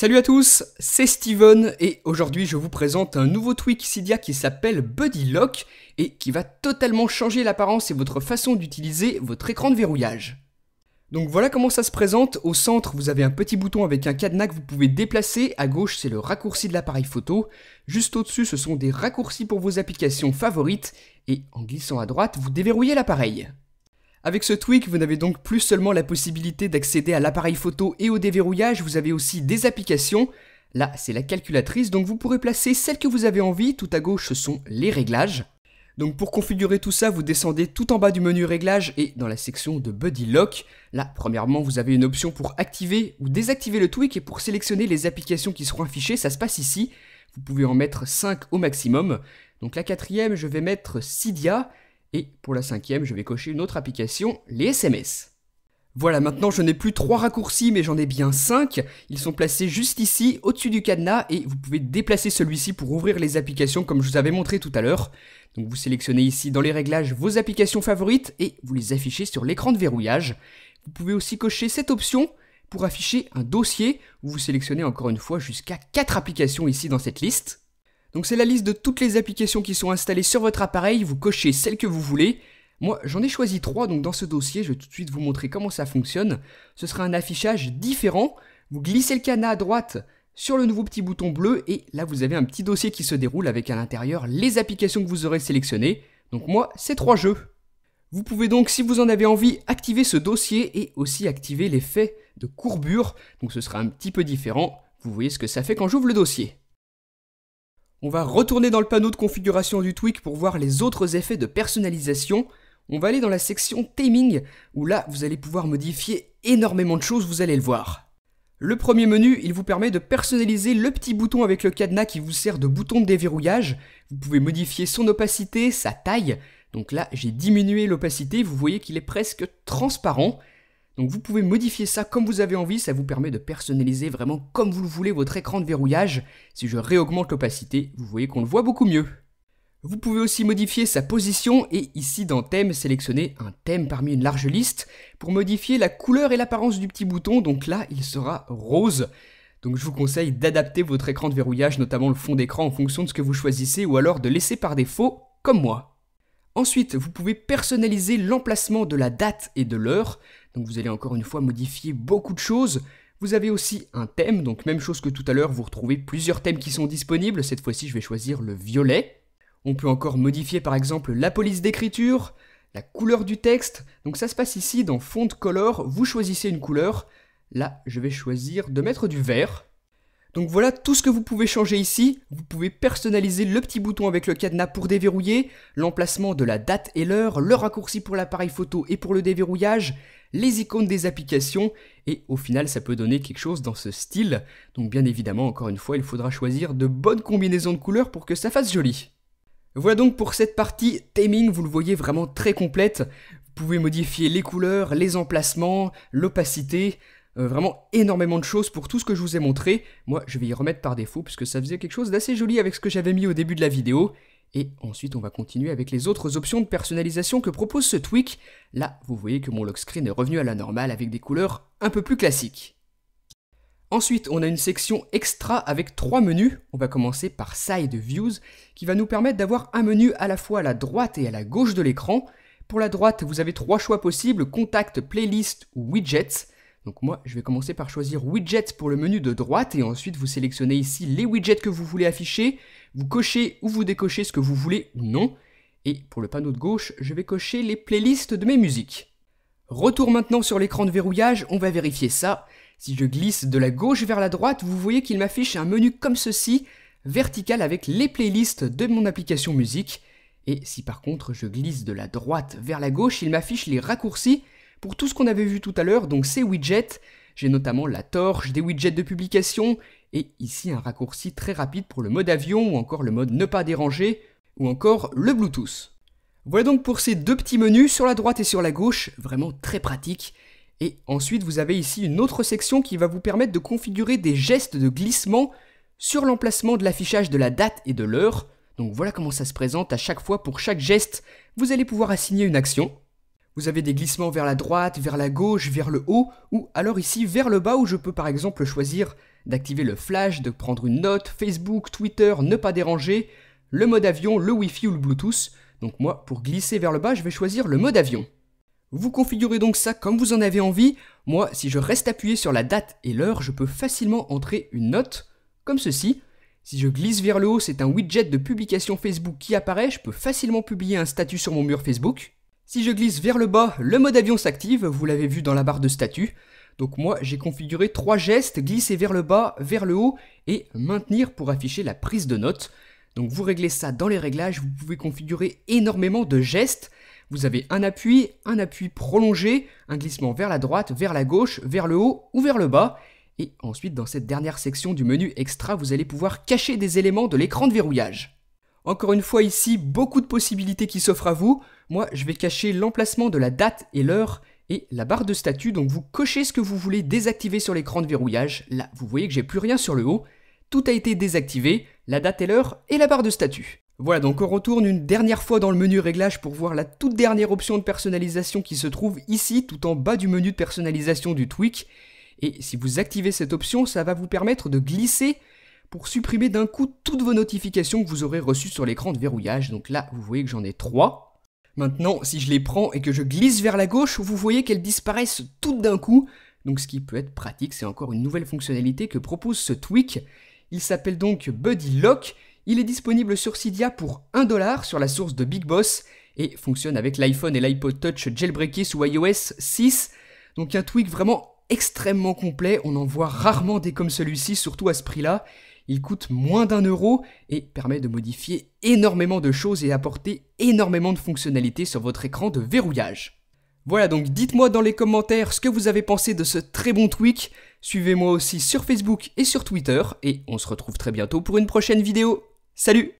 Salut à tous, c'est Steven et aujourd'hui je vous présente un nouveau Cydia qui s'appelle Buddy Lock et qui va totalement changer l'apparence et votre façon d'utiliser votre écran de verrouillage. Donc voilà comment ça se présente, au centre vous avez un petit bouton avec un cadenas que vous pouvez déplacer, à gauche c'est le raccourci de l'appareil photo, juste au-dessus ce sont des raccourcis pour vos applications favorites et en glissant à droite vous déverrouillez l'appareil. Avec ce tweak, vous n'avez donc plus seulement la possibilité d'accéder à l'appareil photo et au déverrouillage, vous avez aussi des applications. Là, c'est la calculatrice, donc vous pourrez placer celle que vous avez envie. Tout à gauche, ce sont les réglages. Donc pour configurer tout ça, vous descendez tout en bas du menu réglages et dans la section de Buddy Lock. Là, premièrement, vous avez une option pour activer ou désactiver le tweak et pour sélectionner les applications qui seront affichées, ça se passe ici. Vous pouvez en mettre 5 au maximum. Donc la quatrième, je vais mettre Cydia. Et pour la cinquième, je vais cocher une autre application, les SMS. Voilà, maintenant je n'ai plus trois raccourcis, mais j'en ai bien cinq. Ils sont placés juste ici, au-dessus du cadenas, et vous pouvez déplacer celui-ci pour ouvrir les applications comme je vous avais montré tout à l'heure. Donc vous sélectionnez ici dans les réglages vos applications favorites et vous les affichez sur l'écran de verrouillage. Vous pouvez aussi cocher cette option pour afficher un dossier où vous sélectionnez encore une fois jusqu'à quatre applications ici dans cette liste. Donc c'est la liste de toutes les applications qui sont installées sur votre appareil, vous cochez celles que vous voulez. Moi, j'en ai choisi trois, donc dans ce dossier, je vais tout de suite vous montrer comment ça fonctionne. Ce sera un affichage différent. Vous glissez le canard à droite sur le nouveau petit bouton bleu et là vous avez un petit dossier qui se déroule avec à l'intérieur les applications que vous aurez sélectionnées. Donc moi, c'est trois jeux. Vous pouvez donc, si vous en avez envie, activer ce dossier et aussi activer l'effet de courbure. Donc ce sera un petit peu différent. Vous voyez ce que ça fait quand j'ouvre le dossier. On va retourner dans le panneau de configuration du tweak pour voir les autres effets de personnalisation. On va aller dans la section Taming, où là, vous allez pouvoir modifier énormément de choses, vous allez le voir. Le premier menu, il vous permet de personnaliser le petit bouton avec le cadenas qui vous sert de bouton de déverrouillage. Vous pouvez modifier son opacité, sa taille. Donc là, j'ai diminué l'opacité, vous voyez qu'il est presque transparent. Donc vous pouvez modifier ça comme vous avez envie, ça vous permet de personnaliser vraiment comme vous le voulez votre écran de verrouillage. Si je réaugmente l'opacité, vous voyez qu'on le voit beaucoup mieux. Vous pouvez aussi modifier sa position et ici dans thème, sélectionner un thème parmi une large liste pour modifier la couleur et l'apparence du petit bouton, donc là il sera rose. Donc je vous conseille d'adapter votre écran de verrouillage, notamment le fond d'écran en fonction de ce que vous choisissez ou alors de laisser par défaut, comme moi. Ensuite, vous pouvez personnaliser l'emplacement de la date et de l'heure. Donc vous allez encore une fois modifier beaucoup de choses. Vous avez aussi un thème, donc même chose que tout à l'heure, vous retrouvez plusieurs thèmes qui sont disponibles. Cette fois-ci, je vais choisir le violet. On peut encore modifier par exemple la police d'écriture, la couleur du texte. Donc ça se passe ici dans Font Color, vous choisissez une couleur. Là, je vais choisir de mettre du vert. Donc voilà tout ce que vous pouvez changer ici. Vous pouvez personnaliser le petit bouton avec le cadenas pour déverrouiller, l'emplacement de la date et l'heure, le raccourci pour l'appareil photo et pour le déverrouillage, les icônes des applications, et au final ça peut donner quelque chose dans ce style. Donc bien évidemment, encore une fois, il faudra choisir de bonnes combinaisons de couleurs pour que ça fasse joli. Voilà donc pour cette partie taming, vous le voyez vraiment très complète. Vous pouvez modifier les couleurs, les emplacements, l'opacité, euh, vraiment énormément de choses pour tout ce que je vous ai montré. Moi je vais y remettre par défaut puisque ça faisait quelque chose d'assez joli avec ce que j'avais mis au début de la vidéo. Et ensuite, on va continuer avec les autres options de personnalisation que propose ce tweak. Là, vous voyez que mon lock screen est revenu à la normale avec des couleurs un peu plus classiques. Ensuite, on a une section extra avec trois menus. On va commencer par Side Views, qui va nous permettre d'avoir un menu à la fois à la droite et à la gauche de l'écran. Pour la droite, vous avez trois choix possibles, Contact, Playlist ou Widgets. Donc moi, je vais commencer par choisir Widgets pour le menu de droite et ensuite vous sélectionnez ici les widgets que vous voulez afficher, vous cochez ou vous décochez ce que vous voulez ou non. Et pour le panneau de gauche, je vais cocher les playlists de mes musiques. Retour maintenant sur l'écran de verrouillage, on va vérifier ça. Si je glisse de la gauche vers la droite, vous voyez qu'il m'affiche un menu comme ceci, vertical avec les playlists de mon application musique. Et si par contre je glisse de la droite vers la gauche, il m'affiche les raccourcis pour tout ce qu'on avait vu tout à l'heure, donc ces widgets. J'ai notamment la torche, des widgets de publication, et ici un raccourci très rapide pour le mode avion ou encore le mode ne pas déranger, ou encore le Bluetooth. Voilà donc pour ces deux petits menus sur la droite et sur la gauche, vraiment très pratique. Et ensuite vous avez ici une autre section qui va vous permettre de configurer des gestes de glissement sur l'emplacement de l'affichage de la date et de l'heure. Donc voilà comment ça se présente à chaque fois pour chaque geste, vous allez pouvoir assigner une action. Vous avez des glissements vers la droite, vers la gauche, vers le haut, ou alors ici vers le bas où je peux par exemple choisir d'activer le flash, de prendre une note, Facebook, Twitter, ne pas déranger, le mode avion, le Wi-Fi ou le Bluetooth. Donc moi, pour glisser vers le bas, je vais choisir le mode avion. Vous configurez donc ça comme vous en avez envie. Moi, si je reste appuyé sur la date et l'heure, je peux facilement entrer une note, comme ceci. Si je glisse vers le haut, c'est un widget de publication Facebook qui apparaît, je peux facilement publier un statut sur mon mur Facebook. Si je glisse vers le bas, le mode avion s'active, vous l'avez vu dans la barre de statut. Donc moi, j'ai configuré trois gestes, glisser vers le bas, vers le haut et maintenir pour afficher la prise de notes. Donc vous réglez ça dans les réglages, vous pouvez configurer énormément de gestes. Vous avez un appui, un appui prolongé, un glissement vers la droite, vers la gauche, vers le haut ou vers le bas. Et ensuite, dans cette dernière section du menu extra, vous allez pouvoir cacher des éléments de l'écran de verrouillage. Encore une fois ici, beaucoup de possibilités qui s'offrent à vous. Moi, je vais cacher l'emplacement de la date et l'heure et la barre de statut, donc vous cochez ce que vous voulez désactiver sur l'écran de verrouillage. Là, vous voyez que j'ai plus rien sur le haut. Tout a été désactivé, la date et l'heure et la barre de statut. Voilà, donc on retourne une dernière fois dans le menu réglage pour voir la toute dernière option de personnalisation qui se trouve ici, tout en bas du menu de personnalisation du Tweak. Et si vous activez cette option, ça va vous permettre de glisser pour supprimer d'un coup toutes vos notifications que vous aurez reçues sur l'écran de verrouillage. Donc là, vous voyez que j'en ai trois. Maintenant, si je les prends et que je glisse vers la gauche, vous voyez qu'elles disparaissent toutes d'un coup. Donc ce qui peut être pratique, c'est encore une nouvelle fonctionnalité que propose ce tweak. Il s'appelle donc Buddy Lock. Il est disponible sur Cydia pour 1$ sur la source de Big Boss et fonctionne avec l'iPhone et l'iPod Touch jailbreakés sous iOS 6. Donc un tweak vraiment extrêmement complet, on en voit rarement des comme celui-ci, surtout à ce prix-là, il coûte moins d'un euro et permet de modifier énormément de choses et apporter énormément de fonctionnalités sur votre écran de verrouillage. Voilà donc dites-moi dans les commentaires ce que vous avez pensé de ce très bon tweak. Suivez-moi aussi sur Facebook et sur Twitter et on se retrouve très bientôt pour une prochaine vidéo. Salut